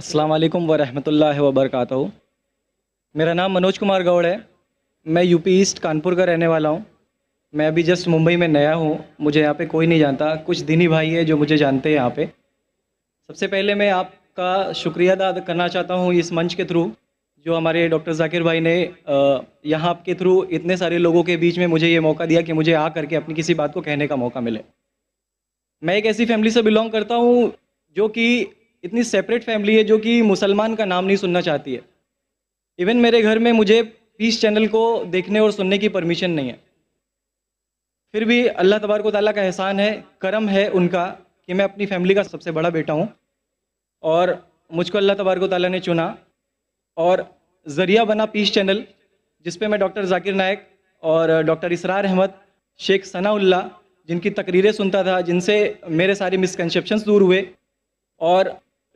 अस्सलाम वालेकुम वरहमतुल्लाहि मेरा नाम मनोज कुमार गौड़ है मैं यूपी ईस्ट कानपुर का रहने वाला हूँ मैं अभी जस्ट मुंबई में नया हूँ मुझे यहाँ पे कोई नहीं जानता कुछ दिन ही भाई है जो मुझे जानते हैं यहाँ पे सबसे पहले मैं आपका शुक्रिया अदा करना चाहता हूँ इस मंच के थ्रू जो हमारे डॉक्टर जाकिर भाई ने यहाँ आपके थ्रू इतने सारे लोगों के बीच में मुझे ये मौका दिया कि मुझे आ करके अपनी किसी बात को कहने का मौका मिले मैं एक ऐसी फैमिली से बिलोंग करता हूँ जो कि इतनी सेपरेट फैमिली है जो कि मुसलमान का नाम नहीं सुनना चाहती है इवन मेरे घर में मुझे पीस चैनल को देखने और सुनने की परमिशन नहीं है फिर भी अल्लाह तबारक ताली का एहसान है करम है उनका कि मैं अपनी फैमिली का सबसे बड़ा बेटा हूँ और मुझको अल्लाह तबारक ताली ने चुना और ज़रिया बना पीस चैनल जिस मैं डॉक्टर जाकिर नायक और डॉक्टर इसरार अहमद शेख सनाउल्ला जिनकी तकरीरें सुनता था जिनसे मेरे सारे मिसकनसप्शन दूर हुए और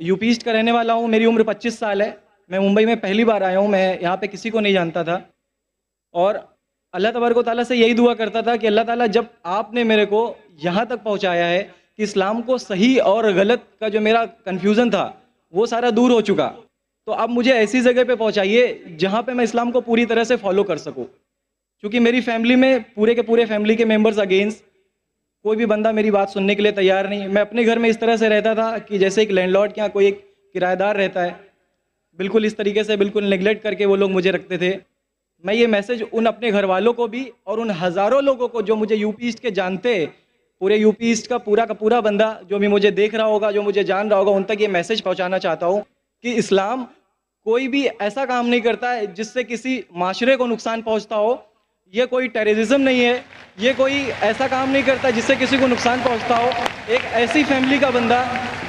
यूपी ईस्ट का रहने वाला हूँ मेरी उम्र 25 साल है मैं मुंबई में पहली बार आया हूँ मैं यहाँ पे किसी को नहीं जानता था और अल्लाह तबरक ताली से यही दुआ करता था कि अल्लाह ताला जब आपने मेरे को यहाँ तक पहुँचाया है कि इस्लाम को सही और गलत का जो मेरा कन्फ्यूज़न था वो सारा दूर हो चुका तो अब मुझे ऐसी जगह पे पहुँचाइए जहाँ पे मैं इस्लाम को पूरी तरह से फॉलो कर सकूँ क्योंकि मेरी फैमिली में पूरे के पूरे फैमिली के मेम्बर्स अगेंस्ट कोई भी बंदा मेरी बात सुनने के लिए तैयार नहीं मैं अपने घर में इस तरह से रहता था कि जैसे एक लैंडलॉर्ड के यहाँ कोई एक किराएदार रहता है बिल्कुल इस तरीके से बिल्कुल निगलेक्ट करके वो लोग मुझे रखते थे मैं ये मैसेज उन अपने घर वालों को भी और उन हज़ारों लोगों को जो मुझे यूपी ईस्ट के जानते पूरे यूपी ईस्ट का पूरा का पूरा बंदा जो भी मुझे देख रहा होगा जो मुझे जान रहा होगा उन तक ये मैसेज पहुंचाना चाहता हूँ कि इस्लाम कोई भी ऐसा काम नहीं करता है जिससे किसी माशरे को नुकसान पहुंचता हो ये कोई टेररिज्म नहीं है ये कोई ऐसा काम नहीं करता जिससे किसी को नुकसान पहुंचता हो एक ऐसी फैमिली का बंदा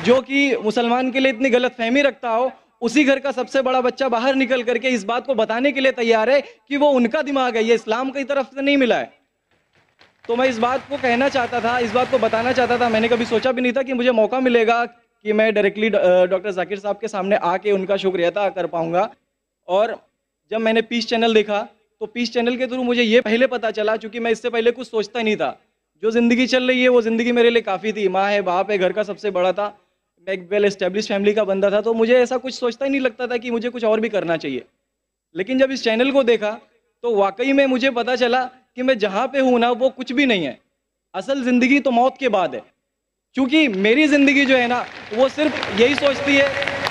जो कि मुसलमान के लिए इतनी गलत फहमी रखता हो उसी घर का सबसे बड़ा बच्चा बाहर निकल करके इस बात को बताने के लिए तैयार है कि वो उनका दिमाग है ये इस्लाम की तरफ से नहीं मिला है तो मैं इस बात को कहना चाहता था इस बात को बताना चाहता था मैंने कभी सोचा भी नहीं था कि मुझे मौका मिलेगा कि मैं डायरेक्टली डॉक्टर जाकिर साहब के सामने आके उनका शुक्रिया अदा कर पाऊंगा और जब मैंने पीस चैनल देखा तो पीस चैनल के थ्रू मुझे ये पहले पता चला क्योंकि मैं इससे पहले कुछ सोचता नहीं था जो ज़िंदगी चल रही है वो ज़िंदगी मेरे लिए काफ़ी थी माँ है बाप है घर का सबसे बड़ा था मैं एक वेल एस्टेब्लिश फैमिली का बंदा था तो मुझे ऐसा कुछ सोचता ही नहीं लगता था कि मुझे कुछ और भी करना चाहिए लेकिन जब इस चैनल को देखा तो वाकई में मुझे पता चला कि मैं जहाँ पे हूँ ना वो कुछ भी नहीं है असल ज़िंदगी तो मौत के बाद है क्योंकि मेरी ज़िंदगी जो है ना वो सिर्फ यही सोचती है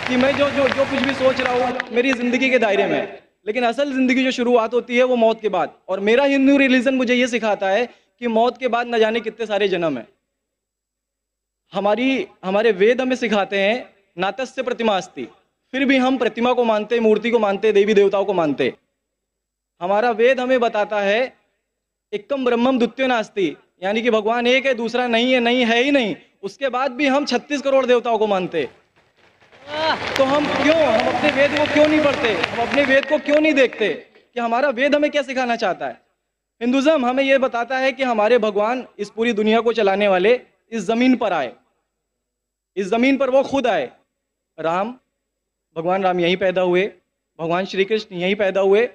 कि मैं जो जो जो कुछ भी सोच रहा हूँ मेरी ज़िंदगी के दायरे में लेकिन असल ज़िंदगी जो शुरुआत होती है वो मौत के बाद और मेरा हिंदू रिलीजन मुझे ये सिखाता है कि मौत के बाद न जाने कितने सारे जन्म हैं हमारी हमारे वेद हमें सिखाते हैं नातस्य अस्थि फिर भी हम प्रतिमा को मानते मूर्ति को मानते देवी देवताओं को मानते हमारा वेद हमें बताता है एकम ब्रह्मम द्वितीय नास्ति यानी कि भगवान एक है दूसरा नहीं है नहीं है ही नहीं उसके बाद भी हम 36 करोड़ देवताओं को मानते तो हम क्यों हम अपने वेद को क्यों नहीं पढ़ते हम अपने वेद को क्यों नहीं देखते कि हमारा वेद हमें क्या सिखाना चाहता है हिंदुज़म हमें यह बताता है कि हमारे भगवान इस पूरी दुनिया को चलाने वाले इस ज़मीन पर आए इस ज़मीन पर वो खुद आए राम भगवान राम यहीं पैदा हुए भगवान श्री कृष्ण यहीं पैदा हुए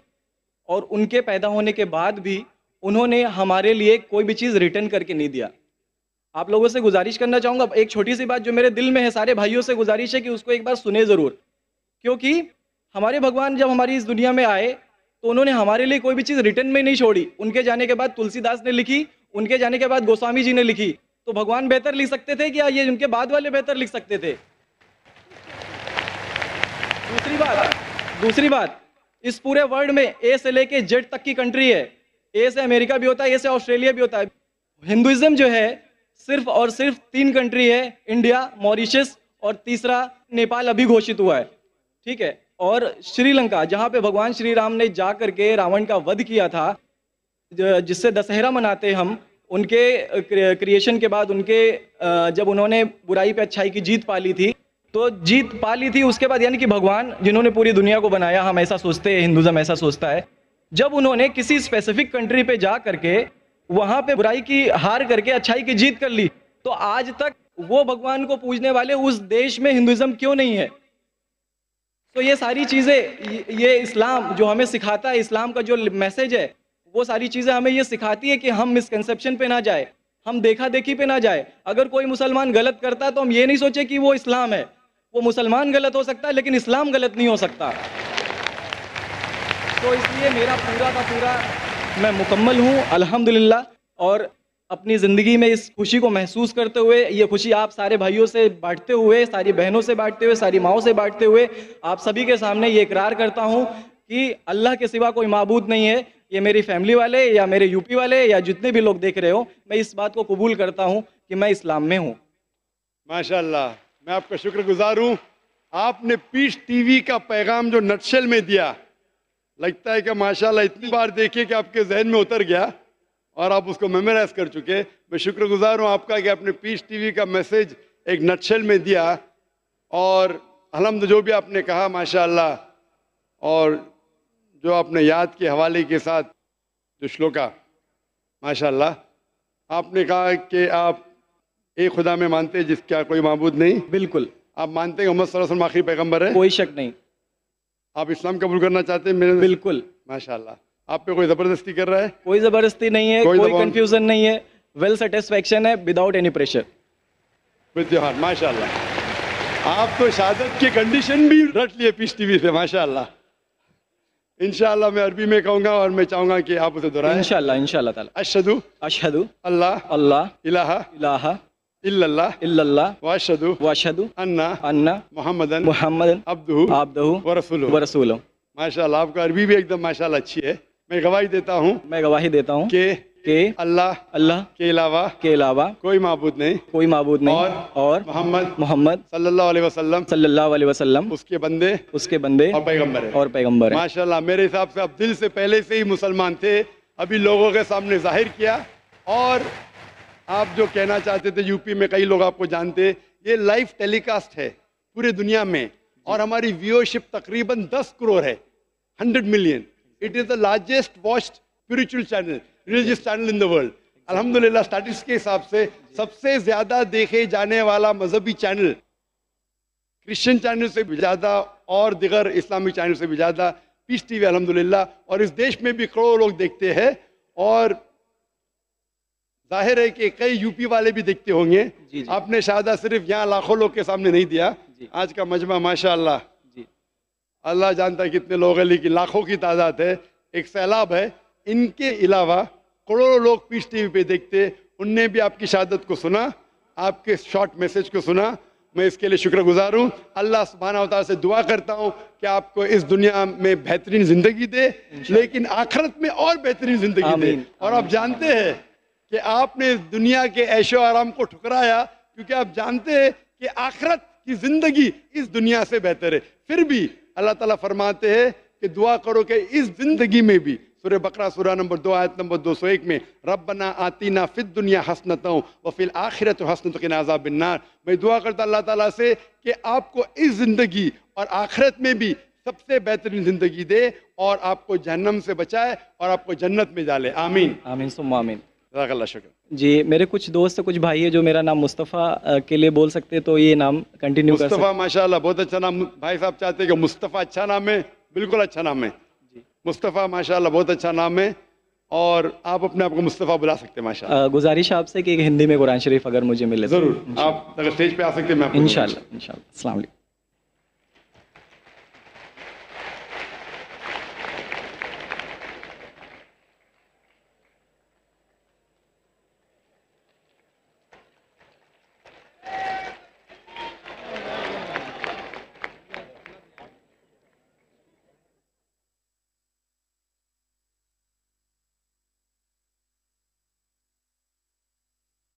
और उनके पैदा होने के बाद भी उन्होंने हमारे लिए कोई भी चीज़ रिटर्न करके नहीं दिया आप लोगों से गुजारिश करना चाहूंगा एक छोटी सी बात जो मेरे दिल में है सारे भाइयों से गुजारिश है कि उसको एक बार सुने ज़रूर क्योंकि हमारे भगवान जब हमारी इस दुनिया में आए तो उन्होंने हमारे लिए कोई भी चीज़ रिटर्न में नहीं छोड़ी उनके जाने के बाद तुलसीदास ने लिखी उनके जाने के बाद गोस्वामी जी ने लिखी तो भगवान बेहतर लिख सकते थे क्या ये उनके बाद वाले बेहतर लिख सकते थे दूसरी बात दूसरी बात इस पूरे वर्ल्ड में ए से लेके जेड तक की कंट्री है ए से अमेरिका भी होता है ए से ऑस्ट्रेलिया भी होता है हिंदुइज्म जो है सिर्फ और सिर्फ तीन कंट्री है इंडिया मॉरिशस और तीसरा नेपाल अभी घोषित हुआ है ठीक है और श्रीलंका जहाँ पे भगवान श्री राम ने जा करके रावण का वध किया था जिससे दशहरा मनाते हम उनके क्रिएशन के बाद उनके जब उन्होंने बुराई पे अच्छाई की जीत पा ली थी तो जीत पा ली थी उसके बाद यानी कि भगवान जिन्होंने पूरी दुनिया को बनाया हम ऐसा सोचते हैं हिंदुज़म ऐसा सोचता है जब उन्होंने किसी स्पेसिफिक कंट्री पे जा करके वहां पे बुराई की हार करके अच्छाई की जीत कर ली तो आज तक वो भगवान को पूजने वाले उस देश में हिंदुइज्म क्यों नहीं है तो ये सारी चीज़ें ये इस्लाम जो हमें सिखाता है इस्लाम का जो मैसेज है वो सारी चीज़ें हमें ये सिखाती है कि हम मिसकनसेप्शन पे ना जाए हम देखा देखी पे ना जाए अगर कोई मुसलमान गलत करता है तो हम ये नहीं सोचे कि वो इस्लाम है वो मुसलमान गलत हो सकता है लेकिन इस्लाम गलत नहीं हो सकता तो इसलिए मेरा पूरा का पूरा मैं मुकम्मल हूँ अल्हम्दुलिल्लाह और अपनी ज़िंदगी में इस खुशी को महसूस करते हुए ये खुशी आप सारे भाइयों से बांटते हुए सारी बहनों से बांटते हुए सारी माओ से बांटते हुए आप सभी के सामने ये इकरार करता हूँ कि अल्लाह के सिवा कोई मबूद नहीं है ये मेरी फैमिली वाले या मेरे यूपी वाले या जितने भी लोग देख रहे हो मैं इस बात को कबूल करता हूँ कि मैं इस्लाम में हूँ माशा मैं आपका शुक्रगुजार हूँ आपने पीस टीवी का पैगाम जो नक्शल में दिया లైక్ టైక 마షా అల్లాహ్ ఎన్ని బార్ దేఖే కి ఆప్కే జహన్ మే ఉતર గయా ఔర్ ఆప్ ఉస్కో మెమరైజ్ కర్ చుకే మే షుక్రగూజర్ హూ ఆప్కా కి అప్నే పీచ్ టీవీ కా మెసేజ్ ఏక్ నచ్చల్ మే దయా ఔర్ అల్হামदुलिल्लाह జో బి ఆప్నే కహా మాషా అల్లాహ్ ఔర్ జో ఆప్నే yaad ki hawale ke saath do shlokah మాషా అల్లాహ్ ఆప్నే కహా కి ఆప్ ఏ ఖుదా మే మాన్‌తే హై జਿਸకా ਕੋਈ మాబుద్ నహీ బిల్కుల్ ఆప్ మాన్‌తే హై అల్లాహ్ సబహ్ సరా సఖీ పైగంబర్ హై కోਈ షక్ నహీ आप इस्लाम कबूल करना चाहते हैं मेरे बिल्कुल माशाल्लाह आप पे कोई जबरदस्ती कर रहा है कोई जबरदस्ती नहीं है कोई कंफ्यूजन नहीं है वेल सेटिस्फेक्शन है विदाउट एनी प्रेशर विद्यहान माशाल्लाह आप तो शहादत की कंडीशन भी रट लिए पीस टीवी से माशाल्लाह इंशाल्लाह मैं अरबी में कहूंगा और मैं चाहूंगा कि आप उसे दोहराएं इंशाल्लाह इंशाल्लाह ताला अशहदु अशहदु अल्लाह अल्लाह इलाहा इलाहा वाशदु आपका अरबी भी एकदम माशाल्लाह अच्छी है मैं गवाही देता हूँ मैं गवाही देता हूँ के अल्लाह अल्लाह के अलावा के अलावा कोई मबूद नहीं कोई मबूद नहीं और, और मोहम्मद मोहम्मद सल्लल्लाहु अलैहि वसल्लम सल्लल्लाहु अलैहि वसल्लम उसके बंदे उसके बंदे और पैगंबर और पैगंबर माशाल्लाह मेरे हिसाब से आप दिल से पहले से ही मुसलमान थे अभी लोगों के सामने जाहिर किया और आप जो कहना चाहते थे यूपी में कई लोग आपको जानते ये लाइव टेलीकास्ट है पूरे दुनिया में और हमारी व्यूअरशिप तकरीबन 10 करोड़ है 100 million it is the largest vast spiritual channel religious channel in the world अलहमदिल्ला स्टैटिस के हिसाब से सबसे ज़्यादा देखे जाने वाला मजहबी चैनल क्रिश्चियन चैनल से भी ज़्यादा और दिगर इस्लामी चैनल से भी ज़्यादा पीस टी वी और इस देश में भी करोड़ों लोग देखते हैं और जाहिर है कि कई यूपी वाले भी देखते होंगे आपने शादा सिर्फ यहाँ लाखों लोग के सामने नहीं दिया आज का मजमा माशा अल्लाह जानता है कितने लोग हैं लेकिन लाखों की तादाद है एक सैलाब है इनके अलावा करोड़ों लोग पीछ टीवी पे देखते उनने भी आपकी शहादत को सुना आपके शॉर्ट मैसेज को सुना मैं इसके लिए शुक्रगुजार हूँ अल्लाह सुबहाना उतार से दुआ करता हूँ कि आपको इस दुनिया में बेहतरीन जिंदगी दे लेकिन आखरत में और बेहतरीन जिंदगी दे और आप जानते हैं कि आपने इस दुनिया के ऐशो आराम को ठुकराया क्योंकि आप जानते हैं कि आखरत की ज़िंदगी इस दुनिया से बेहतर है फिर भी अल्लाह ताला फरमाते हैं कि दुआ करो कि इस ज़िंदगी में भी सूर्य बकरा सुरा नंबर दो आयत नंबर दो सौ एक में रब बना आती ना फिर दुनिया हसनत व फिर आखिरत हसनत के नाजा बिन्नार मैं दुआ करता अल्लाह ताला से कि आपको इस ज़िंदगी और आखिरत में भी सबसे बेहतरीन ज़िंदगी दे और आपको जहन्नम से बचाए और आपको जन्नत में डाले आमीन आमीन सुम आमीन जी मेरे कुछ दोस्त कुछ भाई है जो मेरा नाम मुस्तफ़ा के लिए बोल सकते तो ये नाम कंटिन्यू कर मुस्तफ़ा माशाल्लाह बहुत अच्छा नाम भाई साहब चाहते कि मुस्तफ़ा अच्छा नाम है बिल्कुल अच्छा नाम है मुस्तफ़ा माशाल्लाह बहुत अच्छा नाम है और आप अपने आप को मुस्तफ़ा बुला सकते हैं माशा गुजारिश आपसे कि हिंदी में कुरान शरीफ अगर मुझे मिले तो। ज़रूर आप अगर स्टेज पर आ सकते हैं मैं